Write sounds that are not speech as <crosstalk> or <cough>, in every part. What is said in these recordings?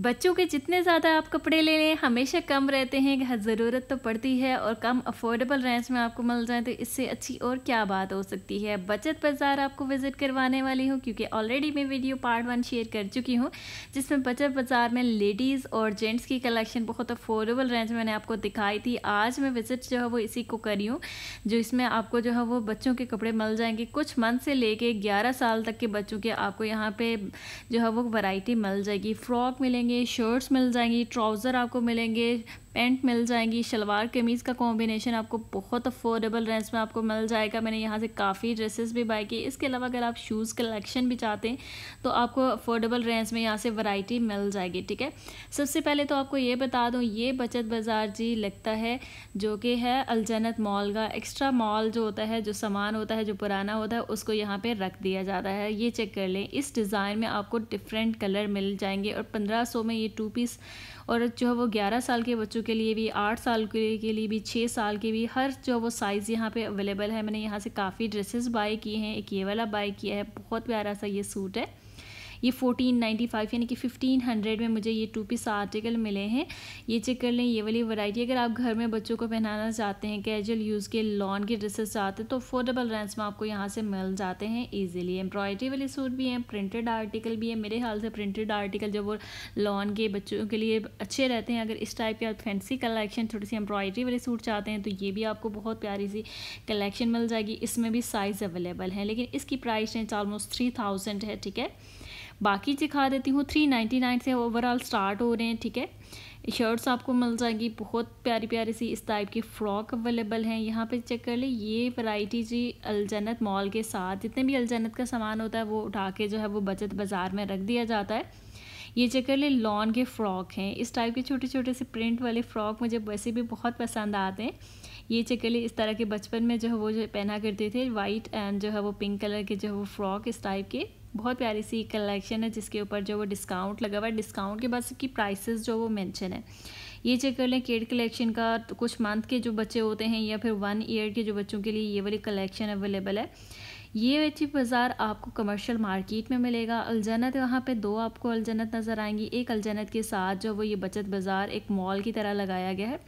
बच्चों के जितने ज़्यादा आप कपड़े ले लें हमेशा कम रहते हैं ज़रूरत तो पड़ती है और कम अफोर्डेबल रेंज में आपको मिल जाए तो इससे अच्छी और क्या बात हो सकती है बचत बाज़ार आपको विज़िट करवाने वाली हूँ क्योंकि ऑलरेडी मैं वीडियो पार्ट वन शेयर कर चुकी हूँ जिसमें बचत बाज़ार में लेडीज़ और जेंट्स की कलेक्शन बहुत अफोर्डेबल रेंज में मैंने आपको दिखाई थी आज मैं विज़िट जो है वो इसी को करी हूँ जो इसमें आपको जो है वो बच्चों के कपड़े मिल जाएंगे कुछ मंथ से लेके ग्यारह साल तक के बच्चों के आपको यहाँ पर जो है वो वराइटी मिल जाएगी फ्रॉक मिलेंगे मिलेंगे शर्ट्स मिल जाएंगी ट्राउज़र आपको मिलेंगे पेंट मिल जाएंगी शलवार कमीज़ का कॉम्बिनेशन आपको बहुत अफोर्डेबल रेंज में आपको मिल जाएगा मैंने यहाँ से काफ़ी ड्रेसेस भी बाई की इसके अलावा अगर आप शूज़ कलेक्शन भी चाहते हैं तो आपको अफोर्डेबल रेंज में यहाँ से वैरायटी मिल जाएगी ठीक है सबसे पहले तो आपको ये बता दूँ ये बचत बाज़ार जी लगता है जो कि है अलजनत मॉल का एक्स्ट्रा मॉल जो होता है जो सामान होता है जो पुराना होता है उसको यहाँ पर रख दिया जाता है ये चेक कर लें इस डिज़ाइन में आपको डिफरेंट कलर मिल जाएंगे और पंद्रह में ये टू पीस और जो है वो ग्यारह साल के बच्चों के लिए भी आठ साल के, लिए भी छः साल के भी हर जो वो साइज़ यहाँ पे अवेलेबल है मैंने यहाँ से काफ़ी ड्रेसेस बाय किए हैं एक ये वाला बाय किया है बहुत प्यारा सा ये सूट है ये फोटीन नाइन्टी फाइव यानी कि फिफ्टीन हंड्रेड में मुझे ये टू पीस आर्टिकल मिले हैं ये चेक कर लें ये वाली वैरायटी अगर आप घर में बच्चों को पहनाना चाहते हैं कैजुअल यूज़ के लॉन के ड्रेसेस चाहते हैं तो अफोर्डेबल रेंज में आपको यहाँ से मिल जाते हैं ईजिली एम्ब्रॉयडरी वाले सूट भी हैं प्रिंटेड आर्टिकल भी है मेरे ख्याल से प्रिंटेड आर्टिकल जब वो लॉन के बच्चों के लिए अच्छे रहते हैं अगर इस टाइप के आप फैंसी कलेक्शन थोड़ी सी एम्ब्रॉयडरी वाले सूट चाहते हैं तो ये भी आपको बहुत प्यारी सी कलेक्शन मिल जाएगी इसमें भी साइज़ अवेलेबल है लेकिन इसकी price range almost three thousand है ठीक है बाकी दिखा देती हूँ थ्री नाइन्टी नाइन से ओवरऑल स्टार्ट हो रहे हैं ठीक है शर्ट्स आपको मिल जाएगी बहुत प्यारी प्यारी सी इस टाइप की फ़्रॉक अवेलेबल हैं यहाँ पे चेक कर ले ये वैरायटी जी अलजनत मॉल के साथ जितने भी अलजनत का सामान होता है वो उठा के जो है वो बचत बाज़ार में रख दिया जाता है ये कर ले लॉन के फ़्रॉक हैं इस टाइप के छोटे छोटे से प्रिंट वाले फ़्रॉक मुझे वैसे भी बहुत पसंद आते हैं ये चकली इस तरह के बचपन में जो है वो जो पहना करते थे वाइट एंड जो है वो पिंक कलर के जो है वो फ्रॉक इस टाइप के बहुत प्यारी सी कलेक्शन है जिसके ऊपर जो वो डिस्काउंट लगा हुआ है डिस्काउंट के बाद सबकी प्राइसेस जो वो मेंशन है ये चेक कर लें केड कलेक्शन का तो कुछ मंथ के जो बच्चे होते हैं या फिर वन ईयर के जो बच्चों के लिए ये वाली कलेक्शन अवेलेबल है ये अच्छी बाज़ार आपको कमर्शियल मार्केट में मिलेगा अलजनत वहाँ पे दो आपको अलजनत नज़र आएंगी एक अलजनत के साथ जो वो ये बचत बाज़ार एक मॉल की तरह लगाया गया है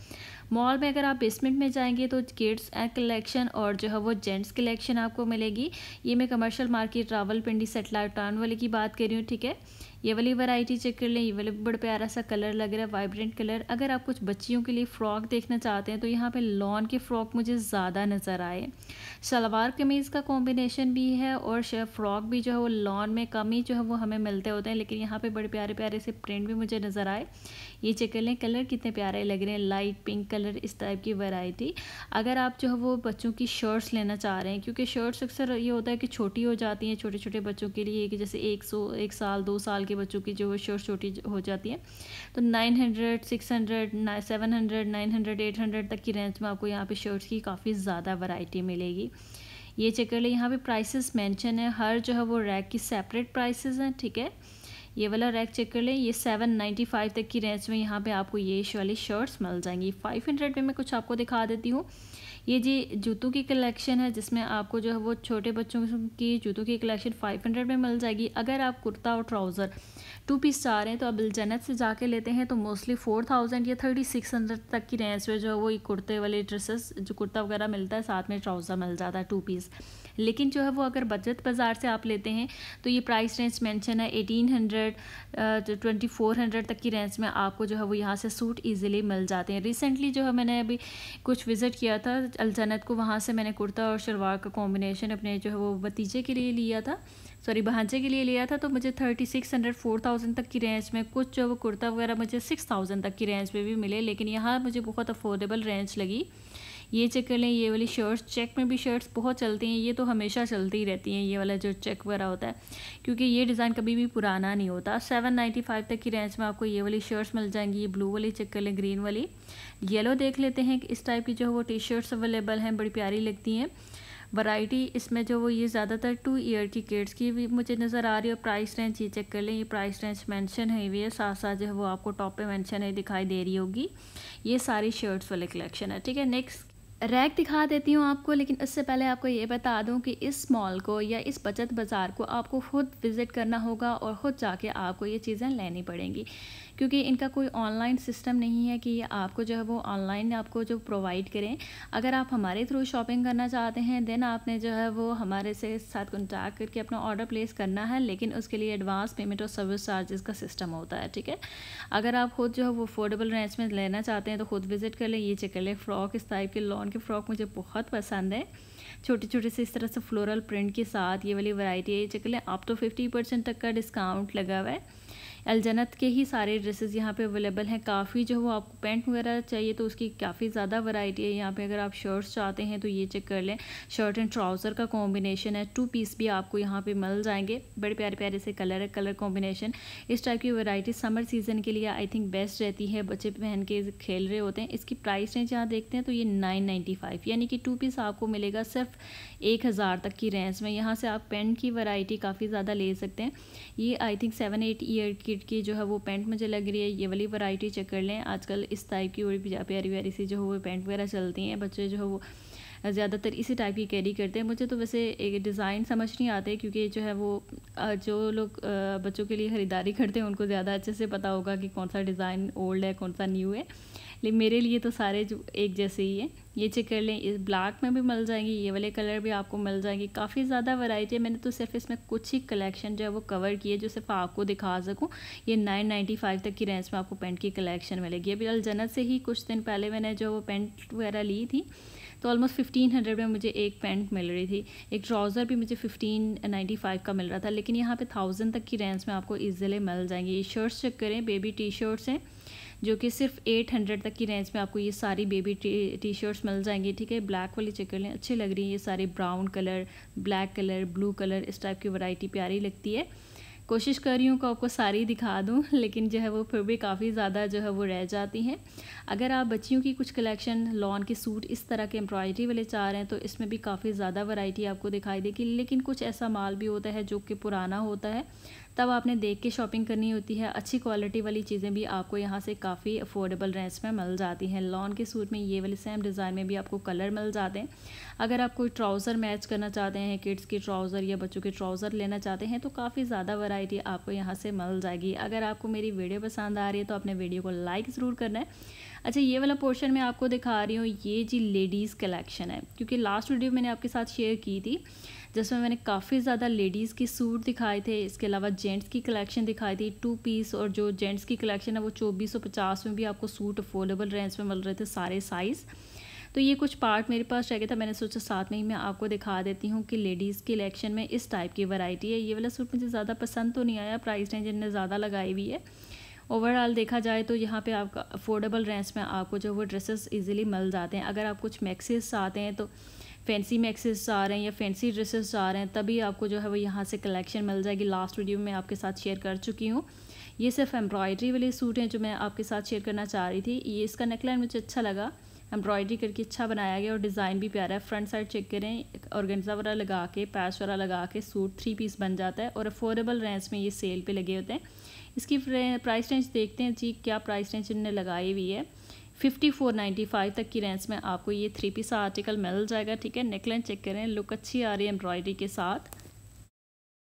मॉल में अगर आप बेसमेंट में जाएंगे तो किड्स कलेक्शन और जो है वो जेंट्स कलेक्शन आपको मिलेगी ये मैं commercial market Rawalpindi satellite town वाले की बात कर रही हूँ ठीक है ये वाली वैरायटी चेक कर लें ये वाले बड़ा प्यारा सा कलर लग रहा है वाइब्रेंट कलर अगर आप कुछ बच्चियों के लिए फ़्रॉक देखना चाहते हैं तो यहाँ पे लॉन के फ़्रॉक मुझे ज़्यादा नज़र आए शलवार कमीज़ का कॉम्बिनेशन भी है और फ़्रॉक भी जो है वो लॉन में कम ही जो है वो हमें मिलते होते हैं लेकिन यहाँ पर बड़े प्यारे प्यारे से प्रिंट भी मुझे नज़र आए ये चेक कर लें कलर कितने प्यारे लग रहे हैं लाइट पिंक कलर इस टाइप की वैरायटी अगर आप जो है वो बच्चों की शर्ट्स लेना चाह रहे हैं क्योंकि शर्ट्स अक्सर ये होता है कि छोटी हो जाती हैं छोटे छोटे बच्चों के लिए कि जैसे एक सौ एक साल दो साल के के बच्चों की जो शोर छोटी हो जाती है तो nine hundred six hundred seven hundred nine hundred eight hundred तक की रेंज में आपको यहाँ पे शर्ट्स की काफ़ी ज़्यादा वैरायटी मिलेगी ये चेक कर ले यहाँ पे प्राइसेस मेंशन है हर जो है वो रैक की सेपरेट प्राइसेस हैं ठीक है ये वाला रैक चेक कर लें ये सेवन नाइन्टी फाइव तक की रेंज में यहाँ पे आपको ये वाली शर्ट्स मिल जाएंगी फाइव हंड्रेड में मैं कुछ आपको दिखा देती हूँ ये जी जूतों की कलेक्शन है जिसमें आपको जो है वो छोटे बच्चों की जूतों की कलेक्शन फाइव हंड्रेड में मिल जाएगी अगर आप कुर्ता और ट्राउज़र टू पीस चाह रहे हैं तो आप बिलजनत से जाके लेते हैं तो मोस्टली फोर थाउजेंड या थर्टी सिक्स हंड्रेड तक की रेंज में जो है वो ये कुर्ते वाले ड्रेसेस जो कुर्ता वगैरह मिलता है साथ में ट्राउज़र मिल जाता है टू पीस लेकिन जो है वो अगर बजट बाज़ार से आप लेते हैं तो ये प्राइस रेंज मेंशन है eighteen hundred twenty four hundred तक की रेंज में आपको जो है वो यहाँ से सूट ईजिली मिल जाते हैं रिसेंटली जो है मैंने अभी कुछ विज़िट किया था अलजनत को वहाँ से मैंने कुर्ता और शलवार का कॉम्बिनेशन अपने जो है वो भतीजे के लिए लिया था सॉरी भांजे के लिए लिया था तो मुझे thirty six hundred four thousand तक की रेंज में कुछ जो वो कुर्ता वगैरह मुझे सिक्स थाउजेंड तक की रेंज में भी मिले लेकिन यहाँ मुझे बहुत अफोर्डेबल रेंज लगी ये चेक कर लें ये वाली शर्ट्स चेक में भी शर्ट्स बहुत चलती हैं ये तो हमेशा चलती ही रहती हैं ये वाला जो चेक वगैरह होता है क्योंकि ये डिज़ाइन कभी भी पुराना नहीं होता सेवन नाइन्टी फाइव तक की रेंज में आपको ये वाली शर्ट्स मिल जाएंगी ये ब्लू वाली चेक कर लें ग्रीन वाली येलो देख लेते हैं कि इस टाइप की जो है वो टी शर्ट्स अवेलेबल हैं बड़ी प्यारी लगती हैं वैरायटी इसमें जो वो ये ज़्यादातर टू ईयर की किड्स की भी मुझे नज़र आ रही है प्राइस रेंज ये चेक कर लें ये प्राइस रेंज मेंशन है हुई है साथ साथ जो है वो आपको टॉप पे मेंशन है दिखाई दे रही होगी ये सारी शर्ट्स वाले कलेक्शन है ठीक है नेक्स्ट रैक दिखा देती हूँ आपको लेकिन इससे पहले आपको ये बता दूँ कि इस मॉल को या इस बचत बाज़ार को आपको खुद विज़िट करना होगा और ख़ुद जाके आपको ये चीज़ें लेनी पड़ेंगी क्योंकि इनका कोई ऑनलाइन सिस्टम नहीं है कि आपको जो है वो ऑनलाइन आपको जो प्रोवाइड करें अगर आप हमारे थ्रू शॉपिंग करना चाहते हैं देन आपने जो है वो हमारे से साथ कॉन्टैक्ट करके अपना ऑर्डर प्लेस करना है लेकिन उसके लिए एडवांस पेमेंट और सर्विस चार्जेस का सिस्टम होता है ठीक है अगर आप खुद जो है वो अफोर्डेबल रेंज में लेना चाहते हैं तो खुद विजिट कर लें ये चेक कर लें फ्रॉक इस टाइप के लॉन के फ्रॉक मुझे बहुत पसंद है छोटे छोटे से इस तरह से फ्लोरल प्रिंट के साथ ये वाली वैरायटी है ये चेक कर लें आप तो फिफ्टी परसेंट तक का डिस्काउंट लगा हुआ है अलजनत के ही सारे ड्रेसेस यहाँ पे अवेलेबल हैं काफ़ी जो वो आपको पेंट वगैरह चाहिए तो उसकी काफ़ी ज़्यादा वैरायटी है यहाँ पे अगर आप शर्ट्स चाहते हैं तो ये चेक कर लें शर्ट एंड ट्राउज़र का कॉम्बिनेशन है टू पीस भी आपको यहाँ पर मिल जाएंगे बड़े प्यारे प्यारे से कलर है कलर कॉम्बिनेशन इस टाइप की वैरायटी समर सीज़न के लिए आई थिंक बेस्ट रहती है बच्चे पहन के खेल रहे होते हैं इसकी प्राइस रेंज यहाँ देखते हैं तो ये नाइन नाइन्टी फाइव यानी कि टू पीस आपको मिलेगा सिर्फ एक हज़ार तक की रेंज में यहाँ से आप पेंट की वैरायटी काफ़ी ज़्यादा ले सकते हैं ये I think seven eight year की किट की जो है वो पैंट मुझे लग रही है ये वाली वैरायटी चेक कर लें आजकल इस टाइप की और भी प्यारी प्यारी सी जो है वो पैंट वगैरह चलती हैं बच्चे जो है वो ज़्यादातर इसी टाइप की कैरी करते हैं मुझे तो वैसे एक डिज़ाइन समझ नहीं आते क्योंकि जो है वो जो लोग बच्चों के लिए ख़रीदारी करते हैं उनको ज़्यादा अच्छे से पता होगा कि कौन सा डिज़ाइन ओल्ड है कौन सा न्यू है लेकिन मेरे लिए तो सारे जो एक जैसे ही है ये चेक कर लें इस ब्लैक में भी मिल जाएंगी ये वाले कलर भी आपको मिल जाएंगी काफ़ी ज़्यादा वैरायटी है मैंने तो सिर्फ इसमें कुछ ही कलेक्शन जो है वो कवर किए जो सिर्फ आपको दिखा सकूँ ये नाइन नाइन्टी फाइव तक की रेंज में आपको पेंट की कलेक्शन मिलेगी अभी अलजनत से ही कुछ दिन पहले मैंने जो वो पेंट वगैरह ली थी तो ऑलमोस्ट फिफ्टीन हंड्रेड में मुझे एक पेंट मिल रही थी एक ट्राउज़र भी मुझे फिफ्टीन नाइन्टी फाइव का मिल रहा था लेकिन यहाँ पे थाउजेंड तक की रेंज में आपको ईजिली मिल जाएंगी शर्ट्स चेक करें बेबी टी शर्ट्स हैं जो कि सिर्फ एट हंड्रेड तक की रेंज में आपको ये सारी बेबी टी शर्ट्स मिल जाएंगी ठीक है ब्लैक वाली चेक कर लें अच्छी लग रही है ये सारे brown colour black colour blue colour इस टाइप की वैरायटी प्यारी लगती है कोशिश कर रही हूँ कि आपको सारी दिखा दूँ <laughs> लेकिन जो है वो फिर भी काफ़ी ज़्यादा जो है वो रह जाती हैं अगर आप बच्चियों की कुछ कलेक्शन लॉन के सूट इस तरह के एम्ब्रॉयडरी वाले चाह रहे हैं तो इसमें भी काफ़ी ज़्यादा वैरायटी आपको दिखाई देगी लेकिन कुछ ऐसा माल भी होता है जो कि पुराना होता है तब आपने देख के शॉपिंग करनी होती है अच्छी क्वालिटी वाली चीज़ें भी आपको यहाँ से काफ़ी अफोर्डेबल रेंज में मिल जाती हैं लॉन के सूट में ये वाले सेम डिज़ाइन में भी आपको कलर मिल जाते हैं अगर आप कोई ट्राउज़र मैच करना चाहते हैं किड्स की ट्राउज़र या बच्चों के ट्राउज़र लेना चाहते हैं तो काफ़ी ज़्यादा वैरायटी आपको यहाँ से मिल जाएगी अगर आपको मेरी वीडियो पसंद आ रही है तो अपने वीडियो को लाइक ज़रूर करना है अच्छा ये वाला पोर्शन मैं आपको दिखा रही हूँ ये जी लेडीज़ कलेक्शन है क्योंकि लास्ट वीडियो मैंने आपके साथ शेयर की थी जिसमें मैंने काफ़ी ज़्यादा लेडीज़ के सूट दिखाए थे इसके अलावा जेंट्स की कलेक्शन दिखाई थी टू पीस और जो जेंट्स की कलेक्शन है वो चौबीस सौ पचास में भी आपको सूट अफोर्डेबल रेंज में मिल रहे थे सारे साइज़ तो ये कुछ पार्ट मेरे पास रह गया था मैंने सोचा साथ में ही मैं आपको दिखा देती हूँ कि लेडीज़ के इलेक्शन में इस टाइप की वैरायटी है ये वाला सूट मुझे ज़्यादा पसंद तो नहीं आया प्राइस रेंज इन्हें ज़्यादा लगाई हुई है ओवरऑल देखा जाए तो यहाँ पे आपका अफोर्डेबल रेंस में आपको जो वो ड्रेसेस इजीली मिल जाते हैं अगर आप कुछ मैक्सेस आते हैं तो फैंसी मैक्सेस आ रहे हैं या फैंसी ड्रेसेस आ रहे हैं तभी आपको जो है वो यहाँ से कलेक्शन मिल जाएगी लास्ट वीडियो में आपके साथ शेयर कर चुकी हूँ ये सिर्फ एम्ब्रॉयडरी वाले सूट हैं जो मैं आपके साथ शेयर करना चाह रही थी ये इसका नेकलाइन मुझे अच्छा लगा एम्ब्रॉयडरी करके अच्छा बनाया गया और डिज़ाइन भी प्यारा है फ्रंट साइड चेक करें ऑर्गेन्जा वाला लगा के पैच वाला लगा के सूट थ्री पीस बन जाता है और अफोर्डेबल रेंज में ये सेल पे लगे होते हैं इसकी प्राइस रेंज देखते हैं जी क्या प्राइस रेंज इन्होंने लगाई हुई है फिफ्टी फोर नाइन्टी फाइव तक की रेंज में आपको ये थ्री पीस आर्टिकल मिल जाएगा ठीक है नेकलाइन चेक करें लुक अच्छी आ रही है एम्ब्रॉयडरी के साथ